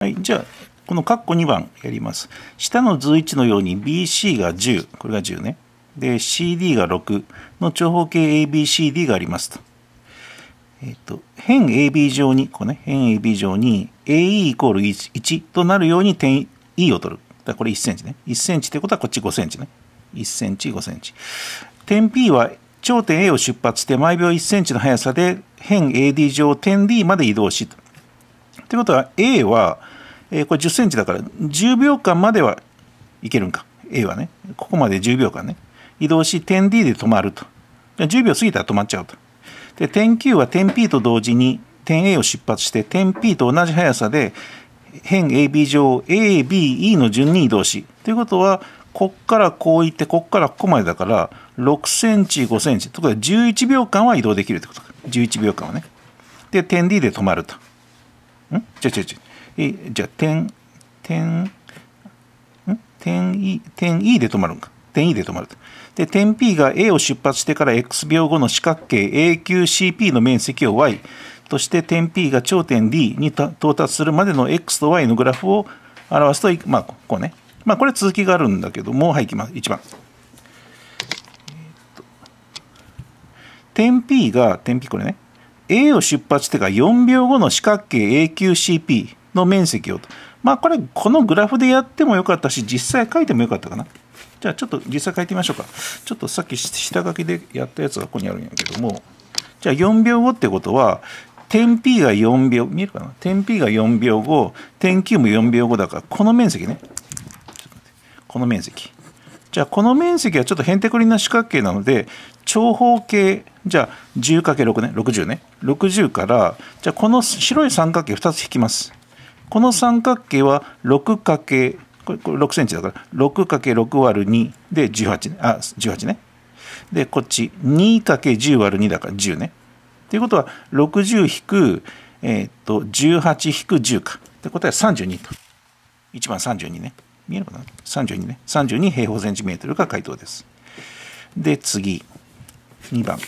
はい、じゃあ、この括弧2番やります。下の図1のように BC が10、これが10ね。で、CD が6の長方形 ABCD がありますと。えっ、ー、と、辺 AB 上に、こうね、辺 AB 上に AE イコール 1, 1となるように点 E を取る。だこれ1センチね。1センチってことはこっち5センチね。1センチ、5センチ。点 P は頂点 A を出発して毎秒1センチの速さで辺 AD 上点 D まで移動しと。ということは A は、えー、これ1 0ンチだから10秒間まではいけるんか A はねここまで10秒間ね移動し点 D で止まると10秒過ぎたら止まっちゃうとで点 Q は点 P と同時に点 A を出発して点 P と同じ速さで辺 AB 上 ABE の順に移動しということはこっからこう行ってこっからここまでだから6センチ5センチとか11秒間は移動できるってことか11秒間はねで点 D で止まるとんじゃじゃじゃえじゃあ点点ん点 E 点 E で止まるんか点 E で止まるとで点 P が A を出発してから x 秒後の四角形 AQCP の面積を y として点 P が頂点 D に到達するまでの x と y のグラフを表すとまあこうねまあこれ続きがあるんだけどもはいいきます1番。点 P が点 P これね A を出発してから4秒後の四角形 AQCP の面積をと。まあこれ、このグラフでやってもよかったし、実際書いてもよかったかな。じゃあちょっと実際書いてみましょうか。ちょっとさっき下書きでやったやつがここにあるんやけども、じゃあ4秒後ってことは、点 P が4秒、見えるかな点 P が4秒後、点 Q も4秒後だから、この面積ね。この面積。じゃあこの面積はちょっとヘンテクリな四角形なので長方形じゃあ 10×6 ね60ね60からじゃあこの白い三角形2つ引きますこの三角形は 6× これ6センチだから 6×6 割る2で18ねあ18ねでこっち 2×10 割る2だから10ねということは60引く、えっと18引く10かって答えは32と1番32ね見えるかな32ね32平方センチメートルが回答ですで次2番。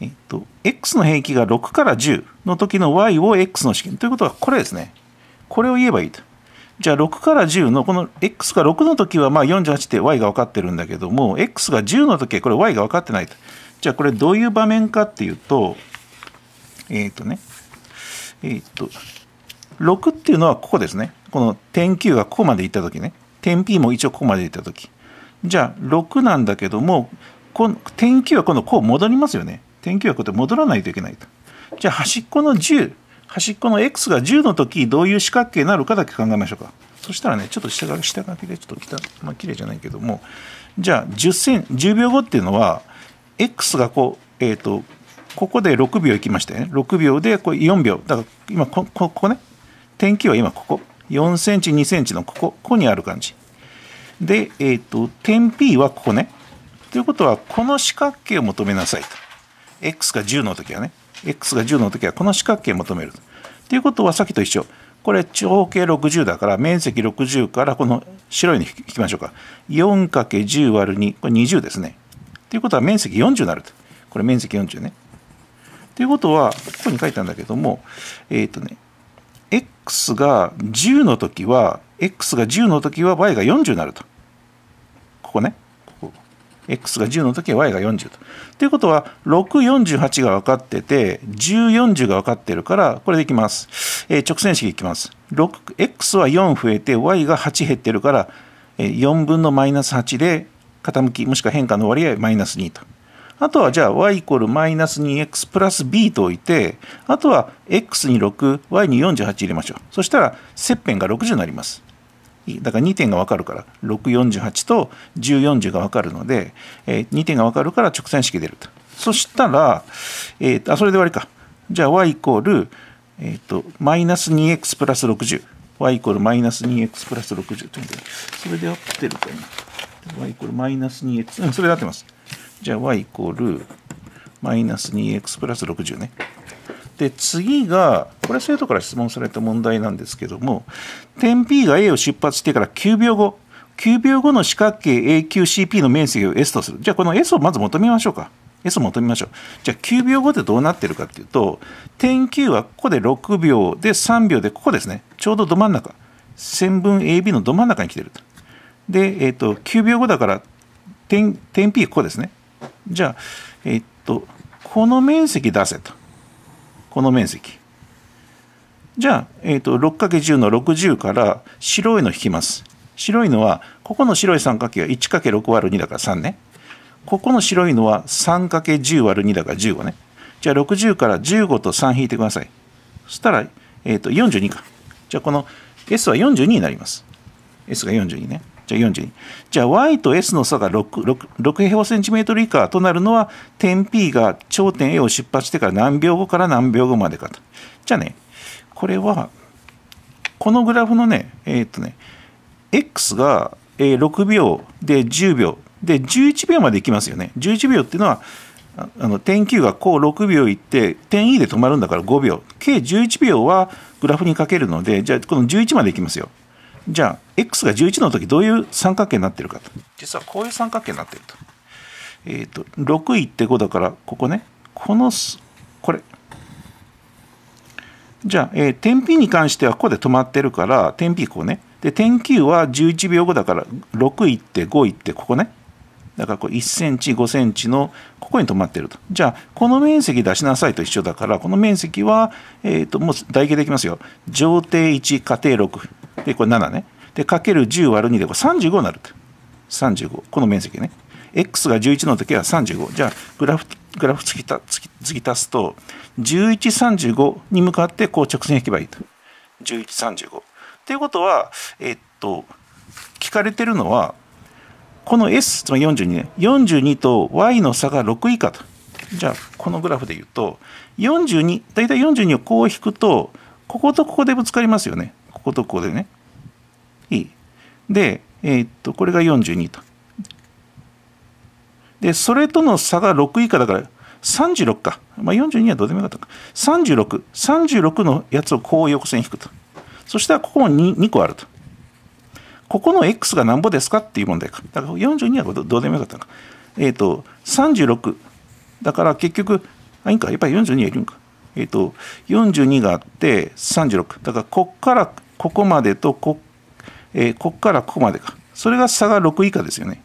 えっと、x の平均が6から10の時の y を x の式ということはこれですね。これを言えばいいと。じゃあ6から10のこの x が6の時はまあ48って y が分かってるんだけども x が10の時はこれ y が分かってないと。じゃあこれどういう場面かっていうとえっ、とねえっ、と6っていうのはここですね。この点 Q がここまでいった時ね。点 P も一応ここまでいった時。じゃあ6なんだけどもこ点9は今度こう戻りますよね。点9はこうやって戻らないといけないと。じゃあ端っこの10、端っこの x が10の時どういう四角形になるかだけ考えましょうか。そしたらね、ちょっと下が下書きでちょっときた、まあ綺麗じゃないけども、じゃあ10ン、10秒後っていうのは、x がこう、えっ、ー、と、ここで6秒いきましたよね。6秒でこれ4秒。だから今こ、ここね。点9は今ここ。4センチ、2センチのここ、ここにある感じ。で、えっ、ー、と、点 P はここね。ということはこの四角形を求めなさいと x が10の時はね x が10の時はこの四角形を求めるということはさっきと一緒これ長径60だから面積60からこの白いの引きましょうか 4×10 割る2これ20ですねということは面積40になるとこれ面積40ねということはここに書いたんだけどもえっ、ー、とね x が10の時は x が10の時は y が40になるとここね x が10の時は y が40と。ということは648が分かってて1040が分かってるからこれでいきます。えー、直線式いきます。x は4増えて y が8減ってるから4分のマイナス8で傾きもしくは変化の割合マイナス2と。あとはじゃあ y イコールマイナス 2x プラス b と置いて、あとは x に 6y に48入れましょう。そしたら切片が60になります。だから2点が分かるから648と1040が分かるので、えー、2点が分かるから直線式出るとそしたら、えー、あそれで終わりかじゃあ y イコールえっ、ー、とマイナス 2x プラス 60y イコールマイナス 2x プラス60というこでそれで合ってるかな y イコールマイナス 2x うんそれで合ってますじゃあ y イコールマイナス 2x プラス60ねで次がこれ生徒から質問された問題なんですけども点 P が A を出発してから9秒後9秒後の四角形 AQCP の面積を S とするじゃあこの S をまず求めましょうか S を求めましょうじゃあ9秒後でどうなってるかっていうと点 Q はここで6秒で3秒でここですねちょうどど真ん中線分 AB のど真ん中に来てるとで、えーと、と9秒後だから点点 P ここですねじゃあえっ、ー、とこの面積出せとこの面積じゃあ、えーと、6×10 の60から白いの引きます白いのはここの白い三角形は 1×6÷2 だから3ねここの白いのは 3×10÷2 だから15ねじゃあ60から15と3引いてくださいそしたら、えーと、と42かじゃあこの S は42になります S が42ねじゃあ42。じゃあ y と s の差が 6, 6, 6平方センチメートル以下となるのは、点 P が頂点 A を出発してから何秒後から何秒後までかと。じゃあね、これは、このグラフのね、えー、っとね、x が6秒で10秒で11秒までいきますよね。11秒っていうのは、あの点 Q がこう6秒いって点 E で止まるんだから5秒計11秒はグラフにかけるのでじゃあこの11までいきますよじゃあ X が11の時どういう三角形になってるかと実はこういう三角形になってると,、えーと、6いって5だからここねこのこれじゃあ、えー、点 P に関してはここで止まってるから点 P こうねで点 Q は11秒後だから6いって5いってここねだからこう1センチ5センチのここに止まってるとじゃあこの面積出しなさいと一緒だからこの面積は、えーと、もう台形できますよ上底1下底6で、これ7ね。で、かける10割る2で、これ35になると。35。この面積ね。x が11の時は35。じゃあ、グラフ、グラフ突きた突き突き足すと、11、35に向かってこう直線引けばいいと。11、35。ということは、えっと、聞かれてるのは、この S、つまり42ね、42と Y の差が6以下と。じゃあ、このグラフで言うと、42、だいたい42をこう引くと、こことここでぶつかりますよね。こことここでね。いい。で、えー、っと、これが42と。で、それとの差が6以下だから、36か。まあ、42はどうでもよかったか。36。36のやつをこう横線引くと。そしたらここも 2, 2個あると。ここの X がなんぼですかっていう問題か。だから42はどうでもよかったか。えっ、と、36。だから結局、あ、いいんか。やっぱり42はいるんか。えっ、ー、と、42があって36。だからこっからここまでとこ、えー、ここからここまでか。それが差が6以下ですよね。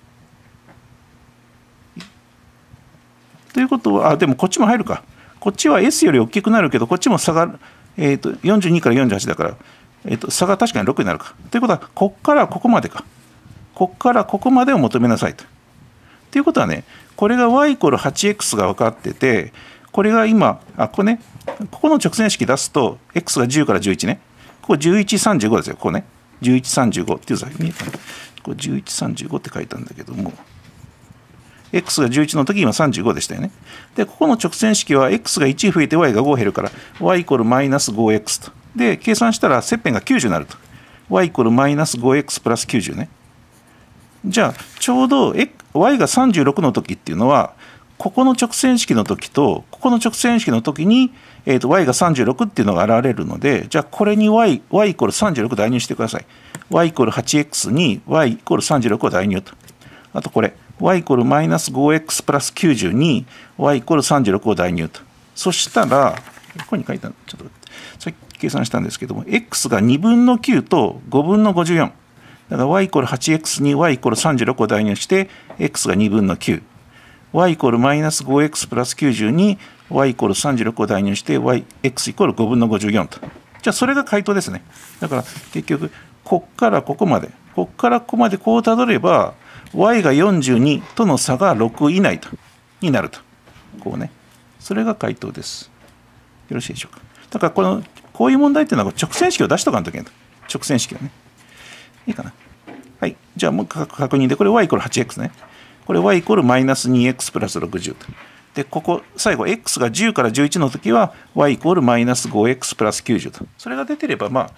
ということは、あ、でもこっちも入るか。こっちは S より大きくなるけど、こっちも差が、えーと、42から48だから、えーと、差が確かに6になるか。ということは、ここからここまでか。ここからここまでを求めなさいと。ということはね、これが y イコール 8x が分かってて、これが今、あ、ここね、ここの直線式出すと、x が10から11ね。ここ1135ですよ、ここね。1135っていう座標見えたここ1135って書いたんだけども、x が11の時今35でしたよね。で、ここの直線式は x が1増えて y が5減るから y イコールマイナス 5x と。で、計算したら切片が90になると。y イコールマイナス 5x プラス90ね。じゃあ、ちょうど y が36の時っていうのは、ここの直線式の時とここの直線式の時に、えー、と y が36っていうのが現れるのでじゃあこれに y, y イコール36代入してください y イコール 8x に y イコール36を代入とあとこれ y イコールマイナス 5x プラス90に y イコール36を代入とそしたらここに書いたちょっとさっき計算したんですけども x が2分の9と5分の54だから y イコール 8x に y イコール36を代入して x が2分の9 y イコールマイナス 5x プラス90に y イコール36を代入して yx イコール5分の54と。じゃあそれが回答ですね。だから結局、こっからここまで、こっからここまでこうたどれば、y が42との差が6以内とになると。こうね。それが回答です。よろしいでしょうか。だからこの、こういう問題っていうのは直線式を出しとかんといけないと。直線式をね。いいかな。はい。じゃあもう一回確認で、これ y イコール 8x ね。これ y イコールマイナス 2x プラス60と。で、ここ、最後、x が10から11の時は、y イコールマイナス 5x プラス90と。それが出てれば、まあ、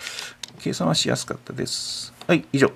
計算はしやすかったです。はい、以上。